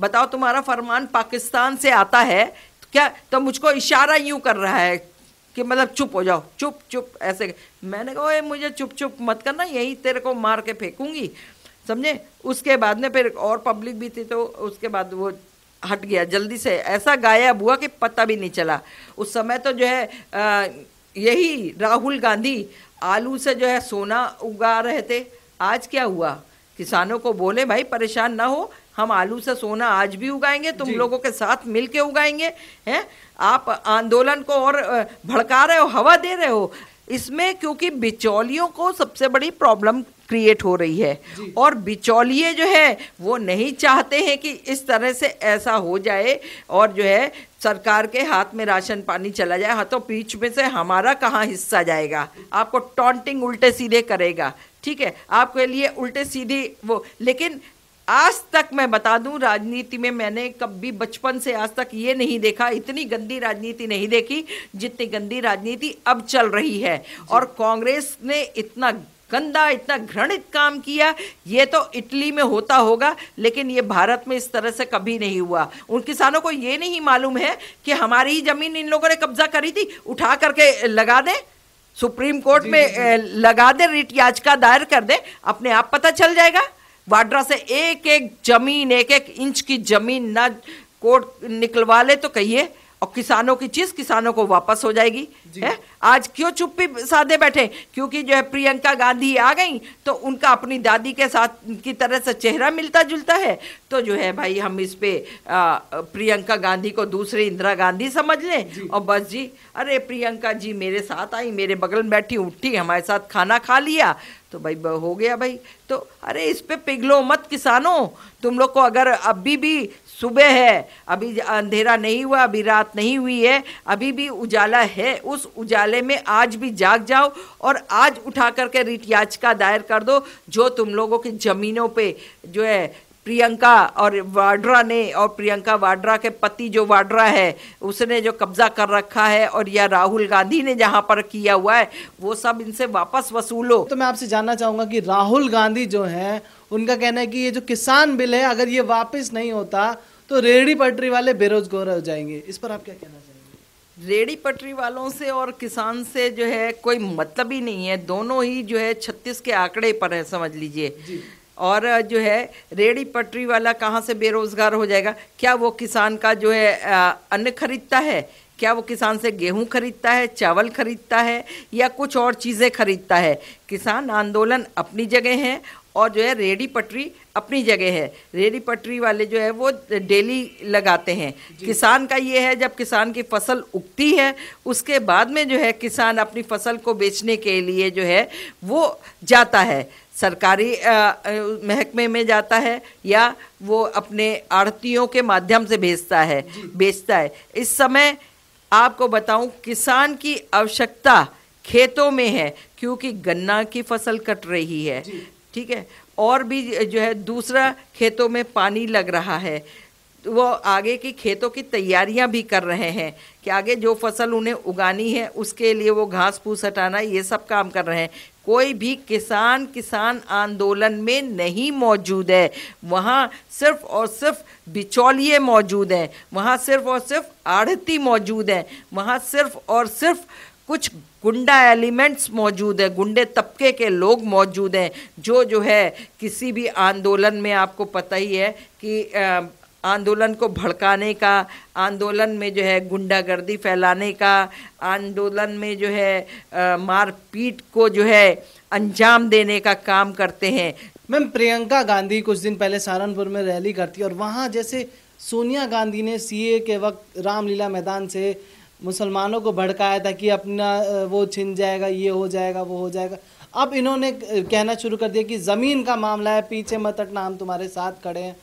बताओ तुम्हारा फरमान पाकिस्तान से आता है तो क्या तो मुझको इशारा यूँ कर रहा है कि मतलब चुप हो जाओ चुप चुप ऐसे मैंने कहा ओए मुझे चुप चुप मत करना यही तेरे को मार के फेंकूंगी समझे उसके बाद में फिर और पब्लिक भी थी तो उसके बाद वो हट गया जल्दी से ऐसा गायब हुआ कि पता भी नहीं चला उस समय तो जो है यही राहुल गांधी आलू से जो है सोना उगा रहे थे आज क्या हुआ किसानों को बोले भाई परेशान ना हो हम आलू से सोना आज भी उगाएंगे तुम लोगों के साथ मिल के उगाएंगे हैं आप आंदोलन को और भड़का रहे हो हवा दे रहे हो इसमें क्योंकि बिचौलियों को सबसे बड़ी प्रॉब्लम क्रिएट हो रही है और बिचौलिए जो है वो नहीं चाहते हैं कि इस तरह से ऐसा हो जाए और जो है सरकार के हाथ में राशन पानी चला जाए हाथों पीछ में से हमारा कहाँ हिस्सा जाएगा आपको टॉन्टिंग उल्टे सीधे करेगा ठीक है आपके लिए उल्टे सीधे वो लेकिन आज तक मैं बता दूं राजनीति में मैंने कभी बचपन से आज तक ये नहीं देखा इतनी गंदी राजनीति नहीं देखी जितनी गंदी राजनीति अब चल रही है और कांग्रेस ने इतना गंदा इतना घृणित काम किया ये तो इटली में होता होगा लेकिन ये भारत में इस तरह से कभी नहीं हुआ उन किसानों को ये नहीं मालूम है कि हमारी ही जमीन इन लोगों ने कब्जा करी थी उठा करके लगा दें सुप्रीम कोर्ट में लगा दें रिट याचिका दायर कर दें अपने आप पता चल जाएगा वाड्रा से एक एक जमीन एक एक इंच की जमीन ना कोर्ट निकलवा ले तो कहिए और किसानों की चीज किसानों को वापस हो जाएगी है आज क्यों चुप्पी साधे बैठे क्योंकि जो है प्रियंका गांधी आ गई तो उनका अपनी दादी के साथ की तरह से चेहरा मिलता जुलता है तो जो है भाई हम इस पे आ, प्रियंका गांधी को दूसरे इंदिरा गांधी समझ लें और बस जी अरे प्रियंका जी मेरे साथ आई मेरे बगल में बैठी उठी हमारे साथ खाना खा लिया तो भाई हो गया भाई तो अरे इस पे पिघलो मत किसानों तुम लोग को अगर अभी भी सुबह है अभी अंधेरा नहीं हुआ अभी रात नहीं हुई है अभी भी उजाला है उस उजाले में आज भी जाग जाओ और आज उठा करके रिट याचिका दायर कर दो जो तुम लोगों की ज़मीनों पे जो है प्रियंका और वाड्रा ने और प्रियंका वाड्रा के पति जो वाड्रा है उसने जो कब्जा कर रखा है और या राहुल गांधी ने जहां पर किया हुआ है वो सब इनसे वापस वसूलो तो मैं आपसे जानना चाहूंगा कि राहुल गांधी जो है उनका कहना है कि ये जो किसान बिल है अगर ये वापस नहीं होता तो रेहड़ी पटरी वाले बेरोजगार हो जाएंगे इस पर आप क्या कहना चाहेंगे रेड़ी पटरी वालों से और किसान से जो है कोई मतलब ही नहीं है दोनों ही जो है छत्तीस के आंकड़े पर है समझ लीजिए और जो है रेड़ी पटरी वाला कहाँ से बेरोज़गार हो जाएगा क्या वो किसान का जो है अन्न खरीदता है क्या वो किसान से गेहूं खरीदता है चावल खरीदता है या कुछ और चीज़ें खरीदता है किसान आंदोलन अपनी जगह है और जो है रेडी पटरी अपनी जगह है रेडी पटरी वाले जो है वो डेली लगाते हैं किसान का ये है जब किसान की फसल उगती है उसके बाद में जो है किसान अपनी फसल को बेचने के लिए जो है वो जाता है सरकारी महकमे में जाता है या वो अपने आड़तियों के माध्यम से भेजता है बेचता है इस समय आपको बताऊं किसान की आवश्यकता खेतों में है क्योंकि गन्ना की फसल कट रही है ठीक है और भी जो है दूसरा खेतों में पानी लग रहा है वो आगे की खेतों की तैयारियां भी कर रहे हैं कि आगे जो फसल उन्हें उगानी है उसके लिए वो घास फूस हटाना ये सब काम कर रहे हैं कोई भी किसान किसान आंदोलन में नहीं मौजूद है वहाँ सिर्फ और सिर्फ बिचौलिए मौजूद हैं वहाँ सिर्फ और सिर्फ आढ़ती मौजूद हैं वहाँ सिर्फ और सिर्फ कुछ गुंडा एलिमेंट्स मौजूद है गुंडे तबके के लोग मौजूद हैं जो जो है किसी भी आंदोलन में आपको पता ही है कि आंदोलन को भड़काने का आंदोलन में जो है गुंडागर्दी फैलाने का आंदोलन में जो है मारपीट को जो है अंजाम देने का काम करते हैं मैम प्रियंका गांधी कुछ दिन पहले सहारनपुर में रैली करती है और वहाँ जैसे सोनिया गांधी ने सीए के वक्त रामलीला मैदान से मुसलमानों को भड़काया था कि अपना वो छिन जाएगा ये हो जाएगा वो हो जाएगा अब इन्होंने कहना शुरू कर दिया कि ज़मीन का मामला है पीछे मत हटना हम तुम्हारे साथ खड़े हैं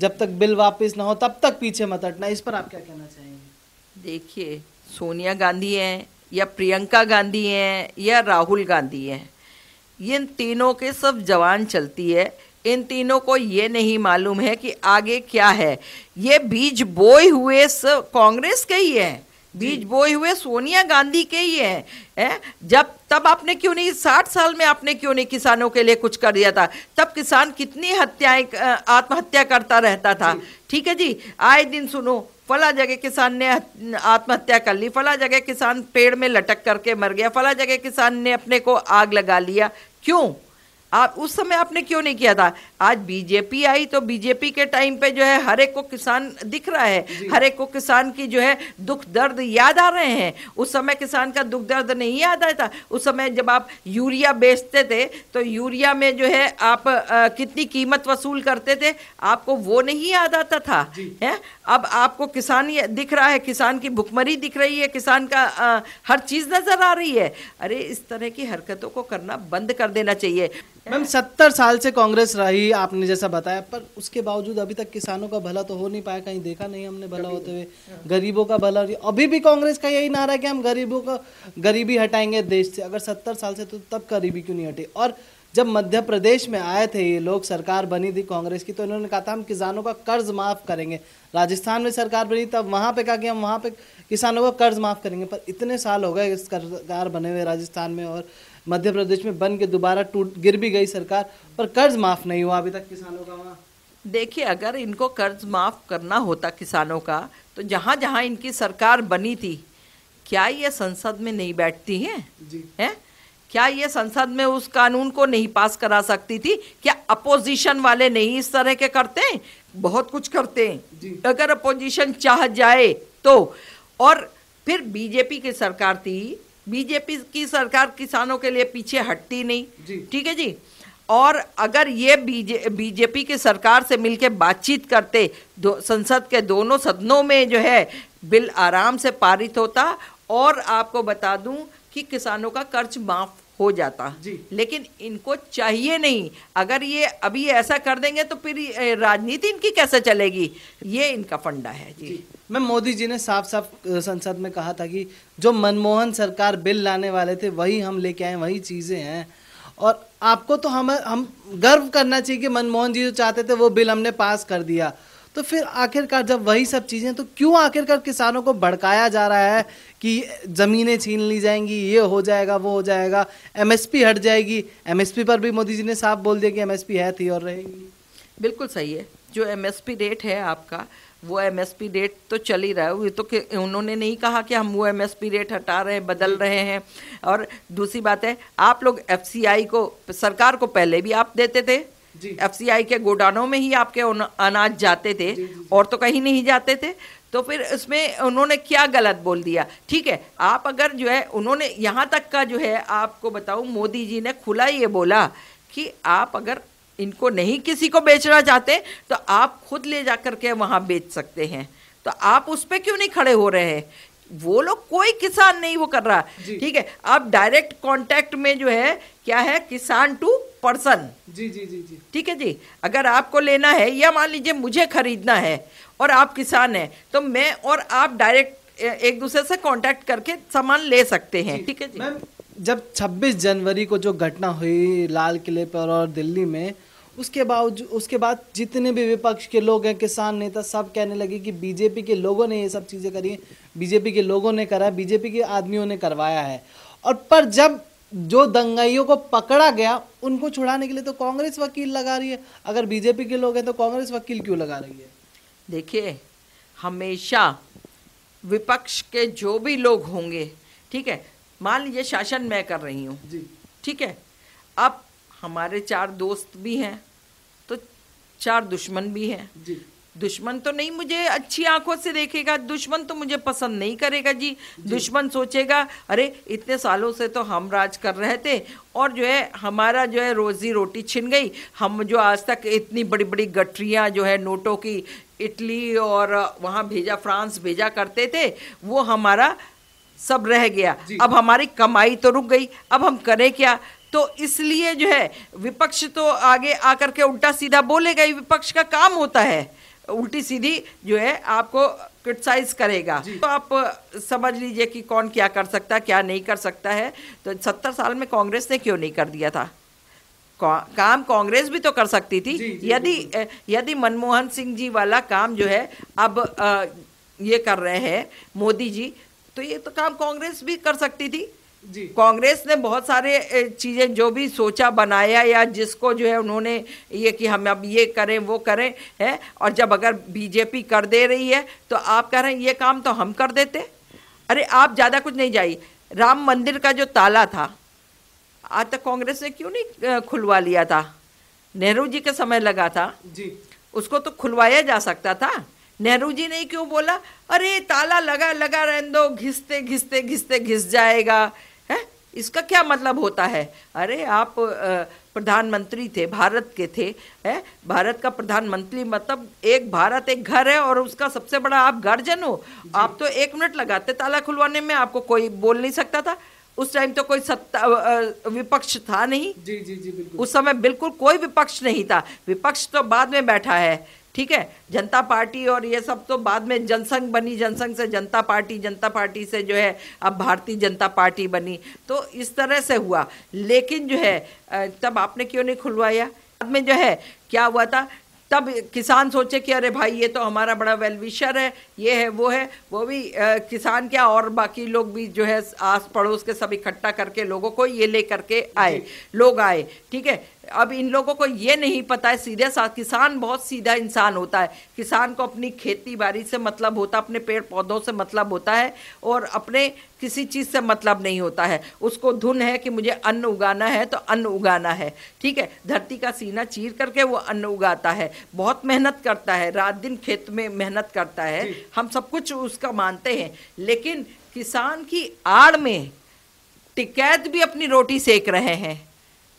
जब तक बिल वापस ना हो तब तक पीछे मत हटना इस पर आप क्या कहना चाहेंगे देखिए सोनिया गांधी हैं या प्रियंका गांधी हैं या राहुल गांधी हैं इन तीनों के सब जवान चलती है इन तीनों को ये नहीं मालूम है कि आगे क्या है ये बीज बोए हुए कांग्रेस के ही हैं बीज बोए हुए सोनिया गांधी के ही है, है जब तब आपने क्यों नहीं साठ साल में आपने क्यों नहीं किसानों के लिए कुछ कर दिया था तब किसान कितनी हत्याएं आत्महत्या करता रहता था ठीक है जी आए दिन सुनो फला जगह किसान ने आत्महत्या कर ली फला जगह किसान पेड़ में लटक करके मर गया फला जगह किसान ने अपने को आग लगा लिया क्यों आप उस समय आपने क्यों नहीं किया था आज बीजेपी आई तो बीजेपी के टाइम पे जो है हर एक को किसान दिख रहा है हर एक को किसान की जो है दुख दर्द याद आ रहे हैं उस समय किसान का दुख दर्द नहीं याद आता उस समय जब आप यूरिया बेचते थे तो यूरिया में जो है आप आ, कितनी कीमत वसूल करते थे आपको वो नहीं याद आता था है अब आपको किसान ये दिख रहा है किसान की भुखमरी दिख रही है किसान का आ, हर चीज़ नज़र आ रही है अरे इस तरह की हरकतों को करना बंद कर देना चाहिए मैम सत्तर साल से कांग्रेस रही आपने जैसा बताया पर उसके बावजूद अभी तक किसानों का भला तो हो नहीं पाया कहीं देखा नहीं हमने भला होते हुए गरीबों का भला अभी भी कांग्रेस का यही नारा है कि हम गरीबों का गरीबी हटाएंगे देश से अगर सत्तर साल से तो तब गरीबी क्यों नहीं हटी और जब मध्य प्रदेश में आए थे ये लोग सरकार बनी थी कांग्रेस की तो इन्होंने कहा था हम किसानों का कर्ज माफ़ करेंगे राजस्थान में सरकार बनी तब वहाँ पे कहा कि हम वहाँ पे किसानों का कर्ज माफ़ करेंगे पर इतने साल हो गए सरकार बने हुए राजस्थान में और मध्य प्रदेश में बन के दोबारा टूट गिर भी गई सरकार पर कर्ज माफ़ नहीं हुआ अभी तक किसानों का वहाँ देखिए अगर इनको कर्ज माफ़ करना होता किसानों का तो जहाँ जहाँ इनकी सरकार बनी थी क्या ये संसद में नहीं बैठती हैं जी है क्या ये संसद में उस कानून को नहीं पास करा सकती थी क्या अपोजिशन वाले नहीं इस तरह के करते हैं बहुत कुछ करते हैं अगर अपोजिशन चाह जाए तो और फिर बीजेपी की सरकार थी बीजेपी की सरकार किसानों के लिए पीछे हटती नहीं ठीक है जी और अगर ये बीजे बीजेपी की सरकार से मिलकर बातचीत करते दो संसद के दोनों सदनों में जो है बिल आराम से पारित होता और आपको बता दूं कि किसानों का कर्ज माफ हो जाता लेकिन इनको चाहिए नहीं अगर ये अभी ऐसा कर देंगे तो फिर राजनीति इनकी कैसे चलेगी ये इनका फंडा है जी, जी। मैम मोदी जी ने साफ साफ संसद में कहा था कि जो मनमोहन सरकार बिल लाने वाले थे वही हम लेके आए वही चीज़ें हैं और आपको तो हम हम गर्व करना चाहिए कि मनमोहन जी जो चाहते थे वो बिल हमने पास कर दिया तो फिर आखिरकार जब वही सब चीज़ें तो क्यों आखिरकार किसानों को भड़काया जा रहा है कि ज़मीनें छीन ली जाएंगी ये हो जाएगा वो हो जाएगा एमएसपी हट जाएगी एमएसपी पर भी मोदी जी ने साफ बोल दिया कि एमएसपी है थी और रहेगी बिल्कुल सही है जो एमएसपी रेट है आपका वो एमएसपी रेट तो चल ही रहा है ये तो कि उन्होंने नहीं कहा कि हम वो एमएसपी रेट हटा रहे हैं बदल रहे हैं और दूसरी बात है आप लोग एफसीआई को सरकार को पहले भी आप देते थे एफ के गोडानों में ही आपके अनाज जाते थे और तो कहीं नहीं जाते थे तो फिर उसमें उन्होंने क्या गलत बोल दिया ठीक है आप अगर जो है उन्होंने यहाँ तक का जो है आपको बताऊँ मोदी जी ने खुला ये बोला कि आप अगर इनको नहीं किसी को बेचना चाहते तो आप खुद ले जा कर के वहाँ बेच सकते हैं तो आप उस पर क्यों नहीं खड़े हो रहे हैं वो लोग कोई किसान नहीं वो कर रहा ठीक है अब डायरेक्ट कांटेक्ट में जो है क्या है किसान टू पर्सन जी जी जी जी ठीक है जी अगर आपको लेना है या मान लीजिए मुझे खरीदना है और आप किसान हैं तो मैं और आप डायरेक्ट एक दूसरे से कांटेक्ट करके सामान ले सकते हैं ठीक है जी मैम जब 26 जनवरी को जो घटना हुई लाल किले पर और दिल्ली में उसके बावजूद उसके बाद जितने भी विपक्ष के लोग हैं किसान नेता सब कहने लगे कि बीजेपी के लोगों ने ये सब चीज़ें करी हैं बीजेपी के लोगों ने करा है बीजेपी के आदमियों ने करवाया है और पर जब जो दंगाइयों को पकड़ा गया उनको छुड़ाने के लिए तो कांग्रेस वकील लगा रही है अगर बीजेपी के लोग हैं तो कांग्रेस वकील क्यों लगा रही है देखिए हमेशा विपक्ष के जो भी लोग होंगे ठीक है मान लीजिए शासन मैं कर रही हूँ ठीक है अब हमारे चार दोस्त भी हैं चार दुश्मन भी हैं दुश्मन तो नहीं मुझे अच्छी आंखों से देखेगा दुश्मन तो मुझे पसंद नहीं करेगा जी, जी। दुश्मन सोचेगा अरे इतने सालों से तो हम राज कर रहे थे और जो है हमारा जो है रोजी रोटी छिन गई हम जो आज तक इतनी बड़ी बड़ी गठरियाँ जो है नोटों की इटली और वहाँ भेजा फ्रांस भेजा करते थे वो हमारा सब रह गया अब हमारी कमाई तो रुक गई अब हम करें क्या तो इसलिए जो है विपक्ष तो आगे आकर के उल्टा सीधा बोलेगा ही विपक्ष का काम होता है उल्टी सीधी जो है आपको क्रिटिसाइज करेगा तो आप समझ लीजिए कि कौन क्या कर सकता क्या नहीं कर सकता है तो सत्तर साल में कांग्रेस ने क्यों नहीं कर दिया था काम कांग्रेस भी तो कर सकती थी जी, जी, यदि यदि मनमोहन सिंह जी वाला काम जो है अब आ, ये कर रहे हैं मोदी जी तो ये तो काम कांग्रेस भी कर सकती थी कांग्रेस ने बहुत सारे चीज़ें जो भी सोचा बनाया या जिसको जो है उन्होंने ये कि हम अब ये करें वो करें है और जब अगर बीजेपी कर दे रही है तो आप कह रहे हैं ये काम तो हम कर देते अरे आप ज़्यादा कुछ नहीं जाइए राम मंदिर का जो ताला था आज तक कांग्रेस ने क्यों नहीं खुलवा लिया था नेहरू जी के समय लगा था जी उसको तो खुलवाया जा सकता था नेहरू जी ने क्यों बोला अरे ताला लगा लगा रहने दो घिसते घिसते घिसते घिस जाएगा इसका क्या मतलब होता है अरे आप प्रधानमंत्री थे भारत के थे है भारत का प्रधानमंत्री मतलब एक भारत एक घर है और उसका सबसे बड़ा आप गार्जियन हो आप तो एक मिनट लगाते ताला खुलवाने में आपको कोई बोल नहीं सकता था उस टाइम तो कोई सत्ता विपक्ष था नहीं जी जी जी बिल्कुल उस समय बिल्कुल कोई विपक्ष नहीं था विपक्ष तो बाद में बैठा है ठीक है जनता पार्टी और ये सब तो बाद में जनसंघ बनी जनसंघ से जनता पार्टी जनता पार्टी से जो है अब भारतीय जनता पार्टी बनी तो इस तरह से हुआ लेकिन जो है तब आपने क्यों नहीं खुलवाया बाद में जो है क्या हुआ था तब किसान सोचे कि अरे भाई ये तो हमारा बड़ा वेलविशर है ये है वो है वो भी आ, किसान क्या और बाकी लोग भी जो है आस पड़ोस के सब इकट्ठा करके लोगों को ये ले करके आए लोग आए ठीक है अब इन लोगों को ये नहीं पता है सीधे सा किसान बहुत सीधा इंसान होता है किसान को अपनी खेती बाड़ी से मतलब होता है अपने पेड़ पौधों से मतलब होता है और अपने किसी चीज़ से मतलब नहीं होता है उसको धुन है कि मुझे अन्न उगाना है तो अन्न उगाना है ठीक है धरती का सीना चीर करके वो अन्न उगाता है बहुत मेहनत करता है रात दिन खेत में मेहनत करता है हम सब कुछ उसका मानते हैं लेकिन किसान की आड़ में टिकैत भी अपनी रोटी सेक रहे हैं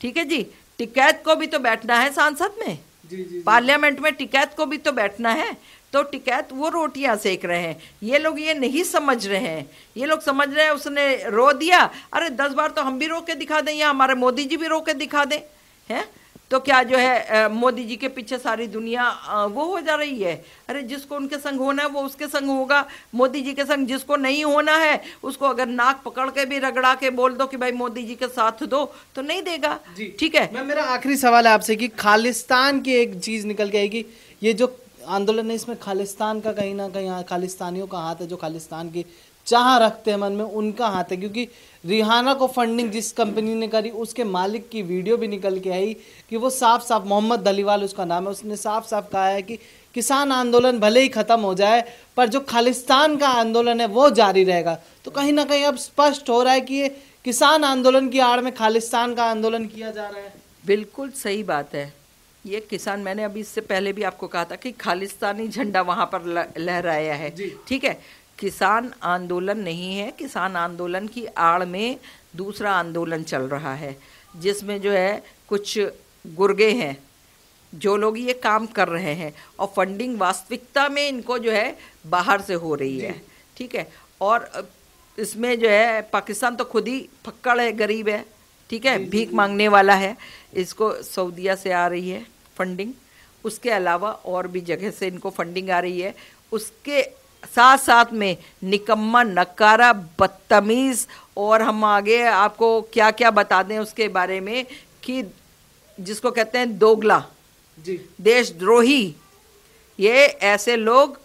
ठीक है जी टिकैत को भी तो बैठना है सांसद में पार्लियामेंट में टिकैत को भी तो बैठना है तो टिकैत वो रोटियां सेक रहे हैं ये लोग ये नहीं समझ रहे हैं ये लोग समझ रहे हैं उसने रो दिया अरे दस बार तो हम भी रो के दिखा दें या हमारे मोदी जी भी रो के दिखा दें हैं तो क्या जो है मोदी जी के पीछे सारी दुनिया वो हो जा रही है अरे जिसको उनके संग होना है वो उसके संग होगा मोदी जी के संग जिसको नहीं होना है उसको अगर नाक पकड़ के भी रगड़ा के बोल दो कि भाई मोदी जी के साथ दो तो नहीं देगा ठीक है मैं मेरा आखिरी सवाल है आपसे कि खालिस्तान की एक चीज निकल के आएगी ये जो आंदोलन है इसमें खालिस्तान का कहीं ना कहीं खालिस्तानियों का हाथ है जो खालिस्तान की चाह रखते हैं मन में उनका हाथ है क्योंकि रिहाना को फंडिंग जिस कंपनी ने करी उसके मालिक की वीडियो भी निकल के आई कि वो साफ साफ मोहम्मद दलीवाल उसका नाम है उसने साफ साफ कहा है कि किसान आंदोलन भले ही ख़त्म हो जाए पर जो खालिस्तान का आंदोलन है वो जारी रहेगा तो कहीं ना कहीं अब स्पष्ट हो रहा है कि ये किसान आंदोलन की आड़ में खालिस्तान का आंदोलन किया जा रहा है बिल्कुल सही बात है ये किसान मैंने अभी इससे पहले भी आपको कहा था कि खालिस्तानी झंडा वहाँ पर लहराया है ठीक है किसान आंदोलन नहीं है किसान आंदोलन की आड़ में दूसरा आंदोलन चल रहा है जिसमें जो है कुछ गुर्गे हैं जो लोग ये काम कर रहे हैं और फंडिंग वास्तविकता में इनको जो है बाहर से हो रही है ठीक है और इसमें जो है पाकिस्तान तो खुद ही फक्कड़ है गरीब है ठीक है भीख मांगने वाला है इसको सऊदिया से आ रही है फंडिंग उसके अलावा और भी जगह से इनको फंडिंग आ रही है उसके साथ साथ में निकम्मा नकारा बदतमीज़ और हम आगे आपको क्या क्या बता दें उसके बारे में कि जिसको कहते हैं दोगला जी देशद्रोही ये ऐसे लोग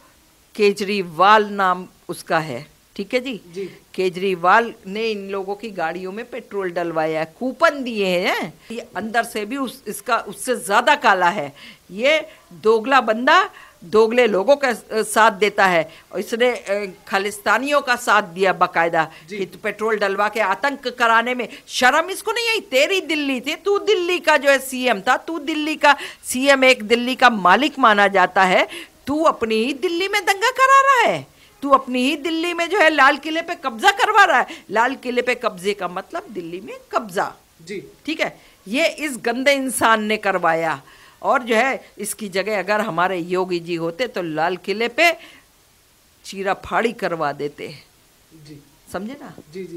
केजरीवाल नाम उसका है ठीक है जी, जी। केजरीवाल ने इन लोगों की गाड़ियों में पेट्रोल डलवाया है कूपन दिए हैं ये अंदर से भी उस इसका उससे ज़्यादा काला है ये दोगला बंदा दोगले लोगों का साथ देता है और इसने खालिस्तानियों का साथ दिया बकायदा कि तो पेट्रोल डलवा के आतंक कराने में शर्म इसको नहीं आई तेरी दिल्ली थी तू दिल्ली का जो है सीएम था तू दिल्ली का सीएम एक दिल्ली का मालिक माना जाता है तू अपनी ही दिल्ली में दंगा करा रहा है तू अपनी ही दिल्ली में जो है लाल किले पे कब्जा करवा रहा है लाल किले पे कब्जे का मतलब दिल्ली में कब्जा जी ठीक है ये इस गंदे इंसान ने करवाया और जो है इसकी जगह अगर हमारे योगी जी होते तो लाल किले पे चीरा फाड़ी करवा देते जी समझे ना जी जी